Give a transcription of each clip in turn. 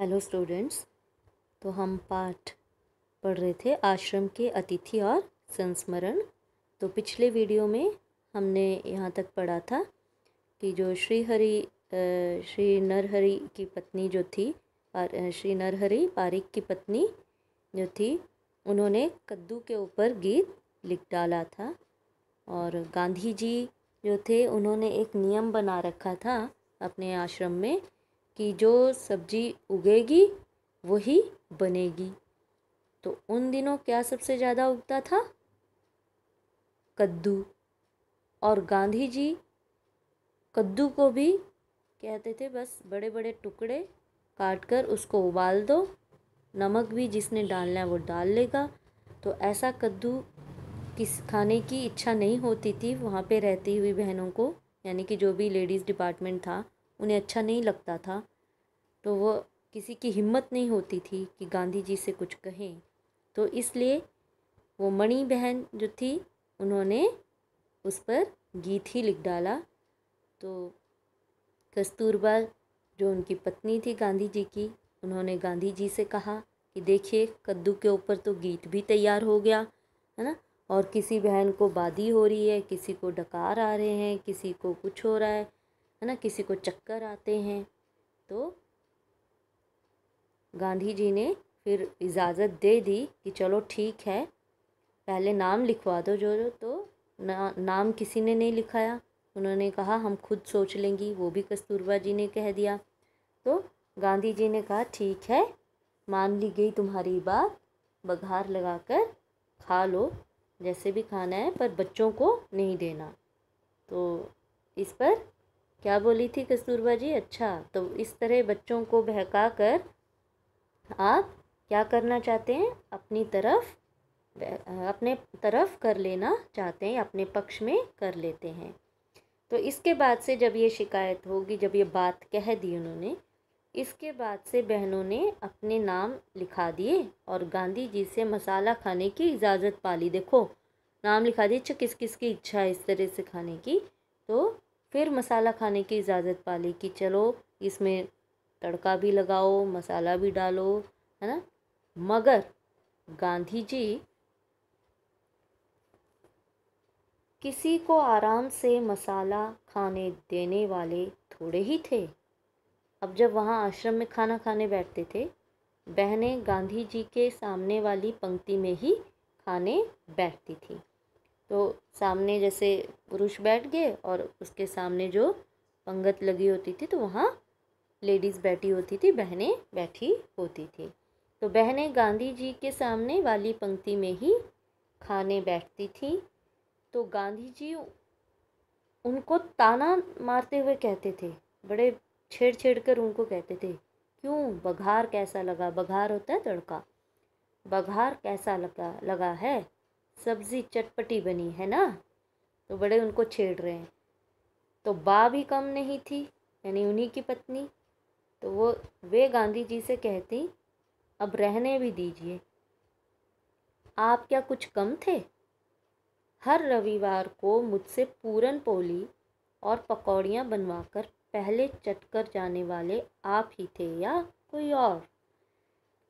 hello students तो हम पाठ पढ़ रहे थे आश्रम के अतिथि और संस्मरण तो पिछले वीडियो में हमने यहाँ तक पढ़ा था कि जो श्री हरि श्री नरहरि की पत्नी जो थी पार, श्री नरहरि पारिक की पत्नी जो थी उन्होंने कद्दू के ऊपर गीत लिख डाला था और गांधी जी जो थे उन्होंने एक नियम बना रखा था अपने आश्रम में कि जो सब्जी उगेगी वही बनेगी तो उन दिनों क्या सबसे ज़्यादा उगता था कद्दू और गांधी जी कद्दू को भी कहते थे बस बड़े बड़े टुकड़े काट कर उसको उबाल दो नमक भी जिसने डालना है वो डाल लेगा तो ऐसा कद्दू किस खाने की इच्छा नहीं होती थी वहाँ पे रहती हुई बहनों को यानी कि जो भी लेडीज़ डिपार्टमेंट था उन्हें अच्छा नहीं लगता था तो वो किसी की हिम्मत नहीं होती थी कि गांधी जी से कुछ कहें तो इसलिए वो मणि बहन जो थी उन्होंने उस पर गीत ही लिख डाला तो कस्तूरबा जो उनकी पत्नी थी गांधी जी की उन्होंने गांधी जी से कहा कि देखिए कद्दू के ऊपर तो गीत भी तैयार हो गया है ना और किसी बहन को बादी हो रही है किसी को डकार आ रहे हैं किसी को कुछ हो रहा है है ना किसी को चक्कर आते हैं तो गांधी जी ने फिर इजाज़त दे दी कि चलो ठीक है पहले नाम लिखवा दो जो जो तो ना, नाम किसी ने नहीं लिखाया उन्होंने कहा हम खुद सोच लेंगी वो भी कस्तूरबा जी ने कह दिया तो गांधी जी ने कहा ठीक है मान ली गई तुम्हारी बात बघार लगाकर खा लो जैसे भी खाना है पर बच्चों को नहीं देना तो इस पर क्या बोली थी कस्तूरबा जी अच्छा तो इस तरह बच्चों को बहका कर आप क्या करना चाहते हैं अपनी तरफ अपने तरफ कर लेना चाहते हैं अपने पक्ष में कर लेते हैं तो इसके बाद से जब ये शिकायत होगी जब ये बात कह दी उन्होंने इसके बाद से बहनों ने अपने नाम लिखा दिए और गांधी जी से मसाला खाने की इजाज़त पा ली देखो नाम लिखा दिए अच्छा किस किस की इच्छा है इस तरह से खाने की तो फिर मसाला खाने की इजाज़त पा ली कि चलो इसमें तड़का भी लगाओ मसाला भी डालो है ना मगर गांधी जी किसी को आराम से मसाला खाने देने वाले थोड़े ही थे अब जब वहाँ आश्रम में खाना खाने बैठते थे बहनें गांधी जी के सामने वाली पंक्ति में ही खाने बैठती थी तो सामने जैसे पुरुष बैठ गए और उसके सामने जो पंगत लगी होती थी तो वहाँ लेडीज़ बैठी होती थी बहनें बैठी होती थी तो बहनें गांधी जी के सामने वाली पंक्ति में ही खाने बैठती थी तो गांधी जी उनको ताना मारते हुए कहते थे बड़े छेड़ छेड़ कर उनको कहते थे क्यों बघार कैसा लगा बघार होता है तड़का बघार कैसा लगा लगा है सब्ज़ी चटपटी बनी है ना तो बड़े उनको छेड़ रहे हैं तो बा भी कम नहीं थी यानी उन्हीं की पत्नी तो वो वे गांधी जी से कहती अब रहने भी दीजिए आप क्या कुछ कम थे हर रविवार को मुझसे पूरन पोली और पकौड़ियाँ बनवाकर पहले चटकर जाने वाले आप ही थे या कोई और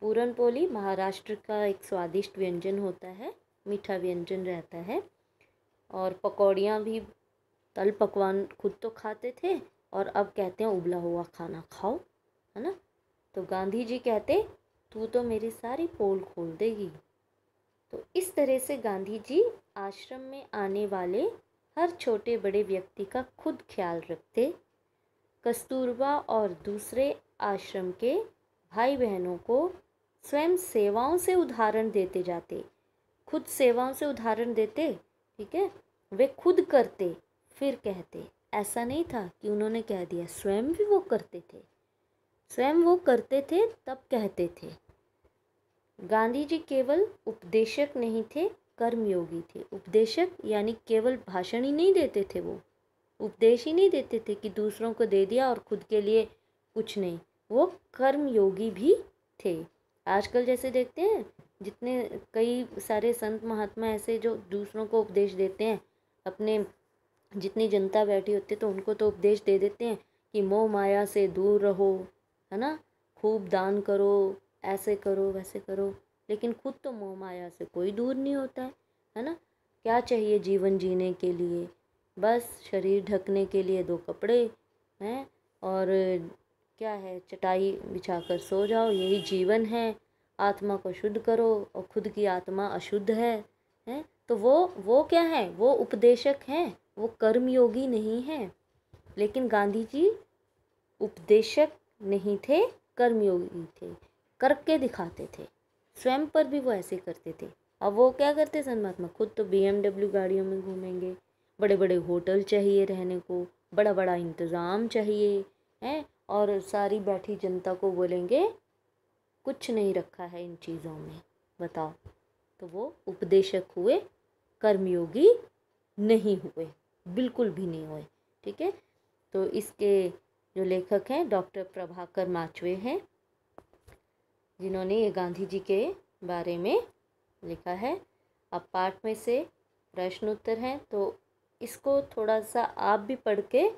पूरन पोली महाराष्ट्र का एक स्वादिष्ट व्यंजन होता है मीठा व्यंजन रहता है और पकौड़ियाँ भी तल पकवान खुद तो खाते थे और अब कहते हैं उबला हुआ खाना खाओ है ना तो गांधी जी कहते तू तो मेरी सारी पोल खोल देगी तो इस तरह से गांधी जी आश्रम में आने वाले हर छोटे बड़े व्यक्ति का खुद ख्याल रखते कस्तूरबा और दूसरे आश्रम के भाई बहनों को स्वयं सेवाओं से उदाहरण देते जाते खुद सेवाओं से उदाहरण देते ठीक है वे खुद करते फिर कहते ऐसा नहीं था कि उन्होंने कह दिया स्वयं भी वो करते थे स्वयं वो करते थे तब कहते थे गांधी जी केवल उपदेशक नहीं थे कर्मयोगी थे उपदेशक यानी केवल भाषण ही नहीं देते थे वो उपदेश ही नहीं देते थे कि दूसरों को दे दिया और खुद के लिए कुछ नहीं वो कर्मयोगी भी थे आजकल जैसे देखते हैं जितने कई सारे संत महात्मा ऐसे जो दूसरों को उपदेश देते हैं अपने जितनी जनता बैठी होती है तो उनको तो उपदेश दे देते हैं कि मोह माया से दूर रहो है ना खूब दान करो ऐसे करो वैसे करो लेकिन खुद तो मोह माया से कोई दूर नहीं होता है है ना क्या चाहिए जीवन जीने के लिए बस शरीर ढकने के लिए दो कपड़े हैं और क्या है चटाई बिछा कर सो जाओ यही जीवन है आत्मा को शुद्ध करो और खुद की आत्मा अशुद्ध है हैं तो वो वो क्या है वो उपदेशक हैं वो कर्मयोगी नहीं हैं लेकिन गांधी जी उपदेशक नहीं थे कर्मयोगी थे करके दिखाते थे स्वयं पर भी वो ऐसे करते थे अब वो क्या करते महात्मा खुद तो बी गाड़ियों में घूमेंगे बड़े बड़े होटल चाहिए रहने को बड़ा बड़ा इंतज़ाम चाहिए हैं और सारी बैठी जनता को बोलेंगे कुछ नहीं रखा है इन चीज़ों में बताओ तो वो उपदेशक हुए कर्मयोगी नहीं हुए बिल्कुल भी नहीं हुए ठीक है तो इसके जो लेखक हैं डॉक्टर प्रभाकर माचवे हैं जिन्होंने ये गांधी जी के बारे में लिखा है अब पाठ में से प्रश्न उत्तर हैं तो इसको थोड़ा सा आप भी पढ़ के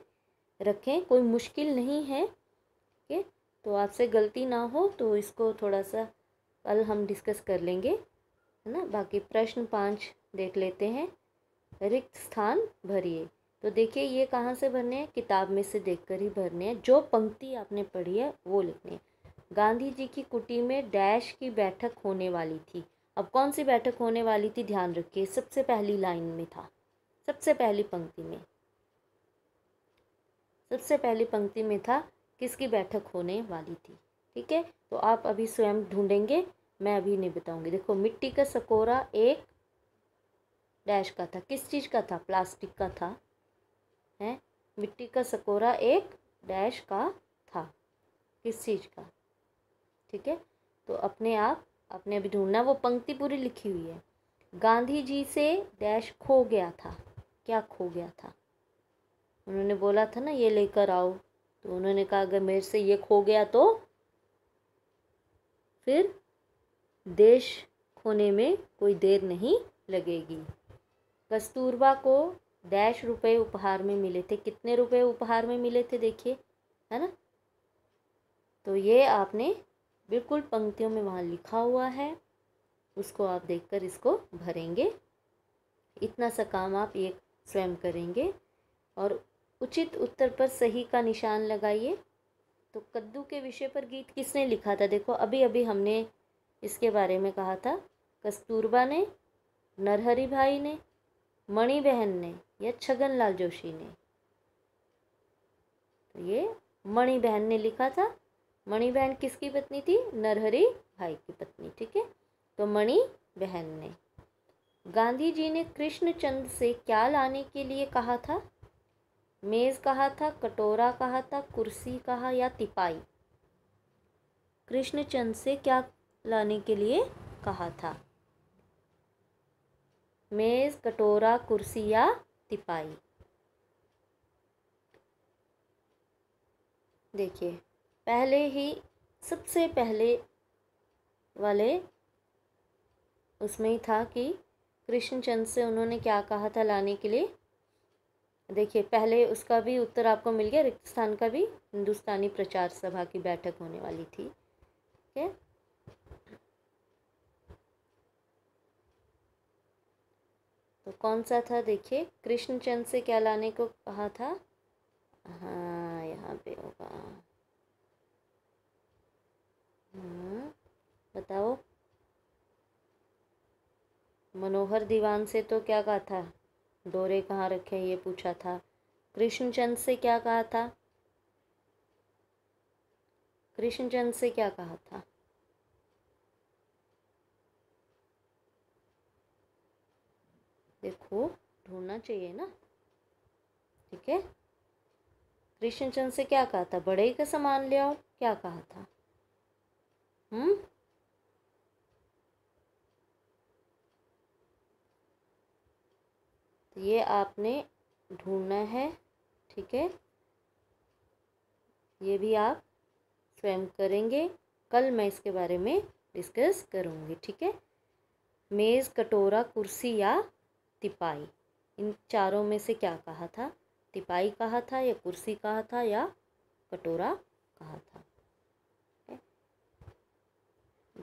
रखें कोई मुश्किल नहीं है ठीक है तो आपसे गलती ना हो तो इसको थोड़ा सा कल हम डिस्कस कर लेंगे है ना बाकी प्रश्न पाँच देख लेते हैं रिक्त स्थान भरिए तो देखिए ये कहाँ से भरने हैं किताब में से देखकर ही भरने हैं जो पंक्ति आपने पढ़ी है वो लिखने गांधी जी की कुटी में डैश की बैठक होने वाली थी अब कौन सी बैठक होने वाली थी ध्यान रखिए सबसे पहली लाइन में था सबसे पहली पंक्ति में सबसे पहली पंक्ति में था किसकी बैठक होने वाली थी ठीक है तो आप अभी स्वयं ढूंढेंगे मैं अभी नहीं बताऊंगी देखो मिट्टी का सकोरा एक डैश का था किस चीज़ का था प्लास्टिक का था है मिट्टी का सकोरा एक डैश का था किस चीज़ का ठीक है तो अपने आप अपने अभी ढूंढना वो पंक्ति पूरी लिखी हुई है गांधी जी से डैश खो गया था क्या खो गया था उन्होंने बोला था ना ये लेकर आओ तो उन्होंने कहा अगर मेरे से ये खो गया तो फिर देश खोने में कोई देर नहीं लगेगी कस्तूरबा को डैश रुपए उपहार में मिले थे कितने रुपए उपहार में मिले थे देखिए है ना तो ये आपने बिल्कुल पंक्तियों में वहाँ लिखा हुआ है उसको आप देखकर इसको भरेंगे इतना सा काम आप ये स्वयं करेंगे और उचित उत्तर पर सही का निशान लगाइए तो कद्दू के विषय पर गीत किसने लिखा था देखो अभी अभी हमने इसके बारे में कहा था कस्तूरबा ने नरहरी भाई ने मणि बहन ने या छगन लाल जोशी ने तो ये मणि बहन ने लिखा था मणि बहन किसकी पत्नी थी नरहरी भाई की पत्नी ठीक है तो मणि बहन ने गांधी जी ने कृष्णचंद से क्या लाने के लिए कहा था मेज़ कहा था कटोरा कहा था कुर्सी कहा या तिपाई कृष्णचंद से क्या लाने के लिए कहा था मेज़ कटोरा कुर्सी या पाई देखिए पहले ही सबसे पहले वाले उसमें ही था कि कृष्णचंद से उन्होंने क्या कहा था लाने के लिए देखिए पहले उसका भी उत्तर आपको मिल गया रिक्तस्थान का भी हिंदुस्तानी प्रचार सभा की बैठक होने वाली थी ठीक है तो कौन सा था देखिए कृष्णचंद से क्या लाने को कहा था हाँ यहाँ पे होगा हाँ बताओ मनोहर दीवान से तो क्या कहा था डोरे कहाँ रखे ये पूछा था कृष्णचंद से क्या कहा था कृष्णचंद से क्या कहा था देखो ढूंढना चाहिए ना ठीक है कृष्णचंद से क्या कहा था बड़े का सामान ले आओ क्या कहा था हम्म तो ये आपने ढूंढना है ठीक है ये भी आप स्वयं करेंगे कल मैं इसके बारे में डिस्कस करूँगी ठीक है मेज़ कटोरा कुर्सी या तिपाई इन चारों में से क्या कहा था तिपाई कहा था या कुर्सी कहा था या कटोरा कहा था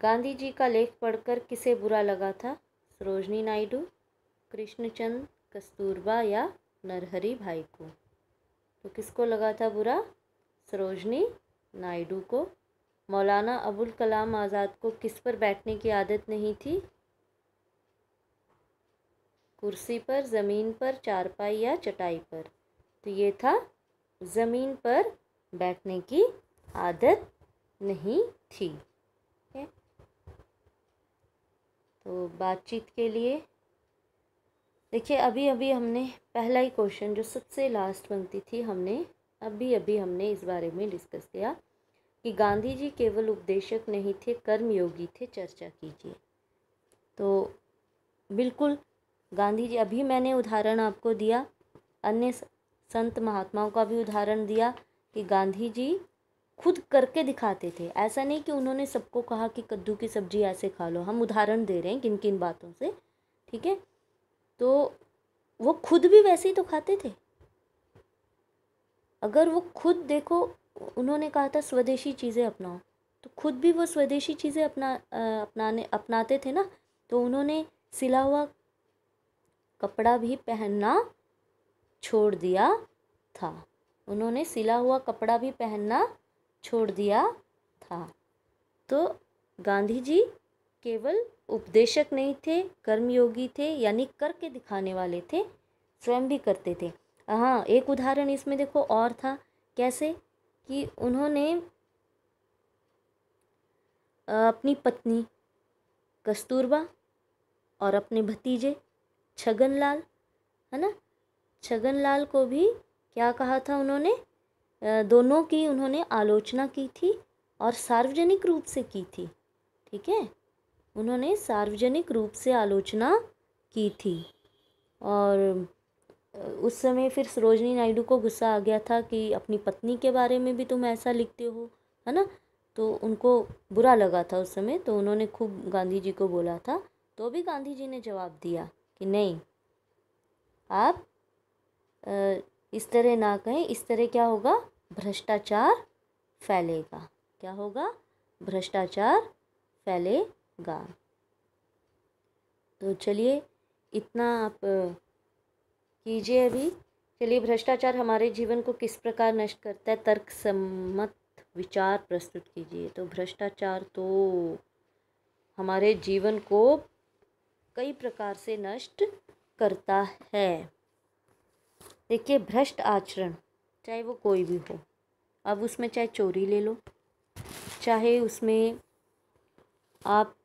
गांधी जी का लेख पढ़कर किसे बुरा लगा था सरोजनी नायडू कृष्णचंद कस्तूरबा या नरहरी भाई को तो किसको लगा था बुरा सरोजनी नायडू को मौलाना अबुल कलाम आज़ाद को किस पर बैठने की आदत नहीं थी कुर्सी पर ज़मीन पर चारपाई या चटाई पर तो ये था ज़मीन पर बैठने की आदत नहीं थी तो बातचीत के लिए देखिए अभी अभी हमने पहला ही क्वेश्चन जो सबसे लास्ट बनती थी हमने अभी अभी हमने इस बारे में डिस्कस किया कि गांधी जी केवल उपदेशक नहीं थे कर्मयोगी थे चर्चा कीजिए तो बिल्कुल गांधी जी अभी मैंने उदाहरण आपको दिया अन्य संत महात्माओं का भी उदाहरण दिया कि गांधी जी खुद करके दिखाते थे ऐसा नहीं कि उन्होंने सबको कहा कि कद्दू की सब्जी ऐसे खा लो हम उदाहरण दे रहे हैं किन किन बातों से ठीक है तो वो खुद भी वैसे ही तो खाते थे अगर वो खुद देखो उन्होंने कहा था स्वदेशी चीज़ें अपनाओ तो खुद भी वो स्वदेशी चीज़ें अपना अपनाने अपनाते थे ना तो उन्होंने सिला हुआ कपड़ा भी पहनना छोड़ दिया था उन्होंने सिला हुआ कपड़ा भी पहनना छोड़ दिया था तो गांधी जी केवल उपदेशक नहीं थे कर्मयोगी थे यानी करके दिखाने वाले थे स्वयं भी करते थे हाँ एक उदाहरण इसमें देखो और था कैसे कि उन्होंने अपनी पत्नी कस्तूरबा और अपने भतीजे छगन लाल है ना छगन लाल को भी क्या कहा था उन्होंने दोनों की उन्होंने आलोचना की थी और सार्वजनिक रूप से की थी ठीक है उन्होंने सार्वजनिक रूप से आलोचना की थी और उस समय फिर सरोजनी नायडू को गुस्सा आ गया था कि अपनी पत्नी के बारे में भी तुम ऐसा लिखते हो है ना तो उनको बुरा लगा था उस समय तो उन्होंने खूब गांधी जी को बोला था तो भी गांधी जी ने जवाब दिया कि नहीं आप इस तरह ना कहें इस तरह क्या होगा भ्रष्टाचार फैलेगा क्या होगा भ्रष्टाचार फैलेगा तो चलिए इतना आप कीजिए अभी चलिए भ्रष्टाचार हमारे जीवन को किस प्रकार नष्ट करता है तर्क सम्मत विचार प्रस्तुत कीजिए तो भ्रष्टाचार तो हमारे जीवन को कई प्रकार से नष्ट करता है देखिए भ्रष्ट आचरण चाहे वो कोई भी हो अब उसमें चाहे चोरी ले लो चाहे उसमें आप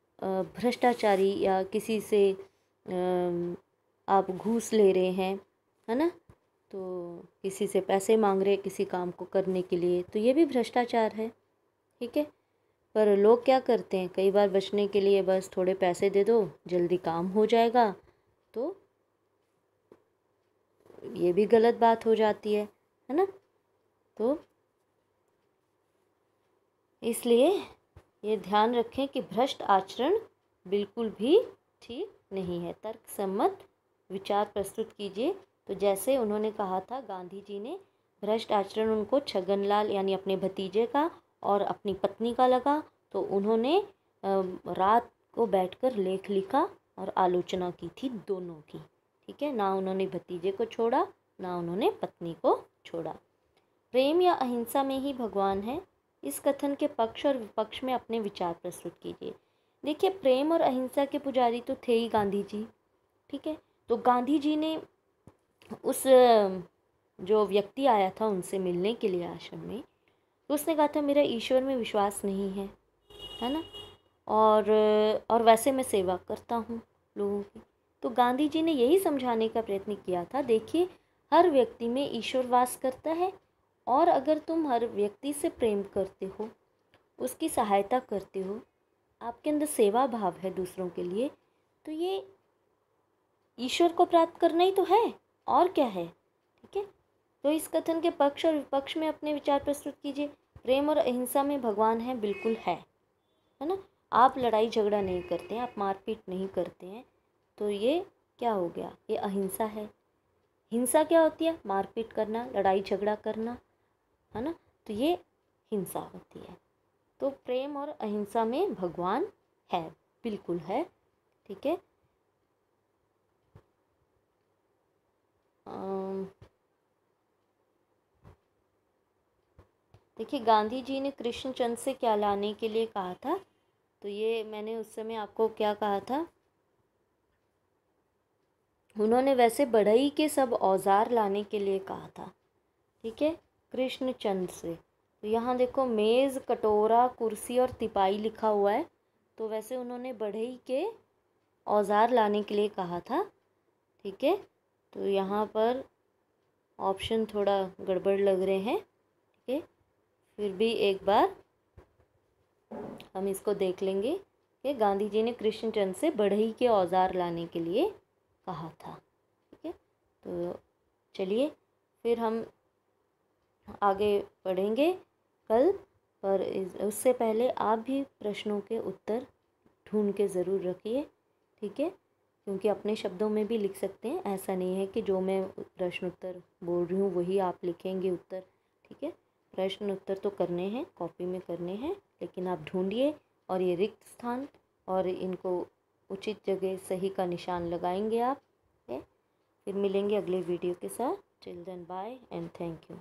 भ्रष्टाचारी या किसी से आप घूस ले रहे हैं है ना तो किसी से पैसे मांग रहे किसी काम को करने के लिए तो ये भी भ्रष्टाचार है ठीक है पर लोग क्या करते हैं कई बार बचने के लिए बस थोड़े पैसे दे दो जल्दी काम हो जाएगा तो ये भी गलत बात हो जाती है है ना तो इसलिए ये ध्यान रखें कि भ्रष्ट आचरण बिल्कुल भी ठीक नहीं है तर्क सम्मत विचार प्रस्तुत कीजिए तो जैसे उन्होंने कहा था गांधी जी ने भ्रष्ट आचरण उनको छगनलाल यानी अपने भतीजे का और अपनी पत्नी का लगा तो उन्होंने रात को बैठकर लेख लिखा और आलोचना की थी दोनों की ठीक है ना उन्होंने भतीजे को छोड़ा ना उन्होंने पत्नी को छोड़ा प्रेम या अहिंसा में ही भगवान है इस कथन के पक्ष और विपक्ष में अपने विचार प्रस्तुत कीजिए देखिए प्रेम और अहिंसा के पुजारी तो थे ही गांधी जी ठीक है तो गांधी जी ने उस जो व्यक्ति आया था उनसे मिलने के लिए आश्रम में तो उसने कहा था मेरा ईश्वर में विश्वास नहीं है है ना और और वैसे मैं सेवा करता हूँ लोगों की तो गांधी जी ने यही समझाने का प्रयत्न किया था देखिए हर व्यक्ति में ईश्वर वास करता है और अगर तुम हर व्यक्ति से प्रेम करते हो उसकी सहायता करते हो आपके अंदर सेवा भाव है दूसरों के लिए तो ये ईश्वर को प्राप्त करना ही तो है और क्या है ठीक है तो इस कथन के पक्ष और विपक्ष में अपने विचार प्रस्तुत कीजिए प्रेम और अहिंसा में भगवान है बिल्कुल है है ना आप लड़ाई झगड़ा नहीं करते हैं आप मारपीट नहीं करते हैं तो ये क्या हो गया ये अहिंसा है हिंसा क्या होती है मारपीट करना लड़ाई झगड़ा करना है ना तो ये हिंसा होती है तो प्रेम और अहिंसा में भगवान है बिल्कुल है ठीक है देखिए गांधी जी ने कृष्णचंद से क्या लाने के लिए कहा था तो ये मैंने उस समय आपको क्या कहा था उन्होंने वैसे बढ़ई के सब औजार लाने के लिए कहा था ठीक है कृष्णचंद से तो यहाँ देखो मेज़ कटोरा कुर्सी और तिपाई लिखा हुआ है तो वैसे उन्होंने बढ़ई के औजार लाने के लिए कहा था ठीक है तो यहाँ पर ऑप्शन थोड़ा गड़बड़ लग रहे हैं फिर भी एक बार हम इसको देख लेंगे कि गांधी जी ने कृष्णचंद से बढ़ई के औजार लाने के लिए कहा था ठीक है तो चलिए फिर हम आगे पढ़ेंगे कल पर उससे पहले आप भी प्रश्नों के उत्तर ढूंढ के ज़रूर रखिए ठीक है क्योंकि अपने शब्दों में भी लिख सकते हैं ऐसा नहीं है कि जो मैं प्रश्न उत्तर बोल रही हूँ वही आप लिखेंगे उत्तर ठीक है प्रश्न उत्तर तो करने हैं कॉपी में करने हैं लेकिन आप ढूंढिए और ये रिक्त स्थान और इनको उचित जगह सही का निशान लगाएंगे आप है फिर मिलेंगे अगले वीडियो के साथ children bye and thank you